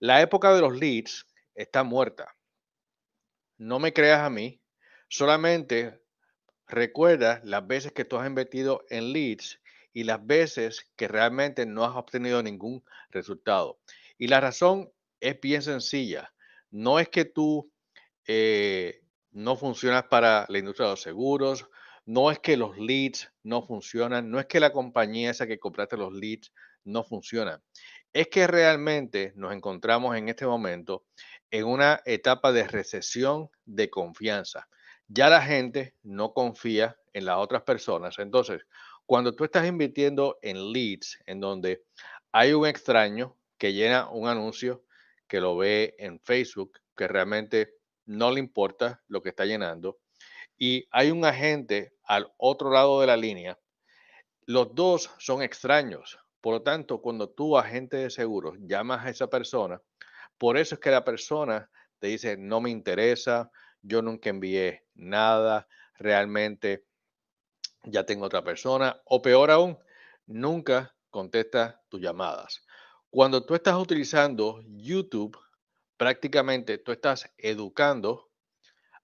La época de los leads está muerta. No me creas a mí. Solamente recuerda las veces que tú has invertido en leads y las veces que realmente no has obtenido ningún resultado. Y la razón es bien sencilla. No es que tú eh, no funcionas para la industria de los seguros, no es que los leads no funcionan, no es que la compañía esa que compraste los leads no funciona Es que realmente nos encontramos en este momento en una etapa de recesión de confianza. Ya la gente no confía en las otras personas. Entonces, cuando tú estás invirtiendo en leads, en donde hay un extraño que llena un anuncio, que lo ve en Facebook, que realmente no le importa lo que está llenando, y hay un agente al otro lado de la línea, los dos son extraños, por lo tanto, cuando tú, agente de seguros, llamas a esa persona, por eso es que la persona te dice, no me interesa, yo nunca envié nada, realmente ya tengo otra persona, o peor aún, nunca contesta tus llamadas. Cuando tú estás utilizando YouTube, prácticamente tú estás educando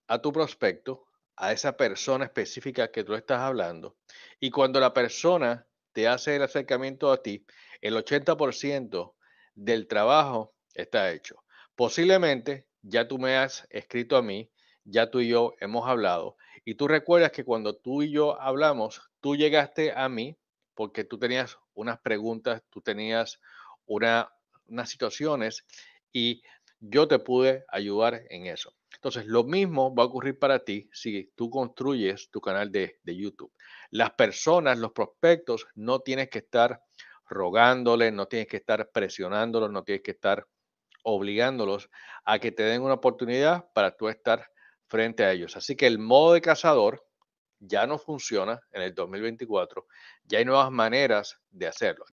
a tu prospecto, a esa persona específica que tú estás hablando, y cuando la persona te hace el acercamiento a ti, el 80% del trabajo está hecho. Posiblemente ya tú me has escrito a mí, ya tú y yo hemos hablado, y tú recuerdas que cuando tú y yo hablamos, tú llegaste a mí porque tú tenías unas preguntas, tú tenías una, unas situaciones y yo te pude ayudar en eso. Entonces, lo mismo va a ocurrir para ti si tú construyes tu canal de, YouTube. Las personas, los prospectos, no tienes que estar rogándoles, no tienes que estar presionándolos, no tienes que estar obligándolos a que te den una oportunidad para tú estar frente a ellos. Así que el modo de cazador ya no funciona en el 2024, ya hay nuevas maneras de hacerlo.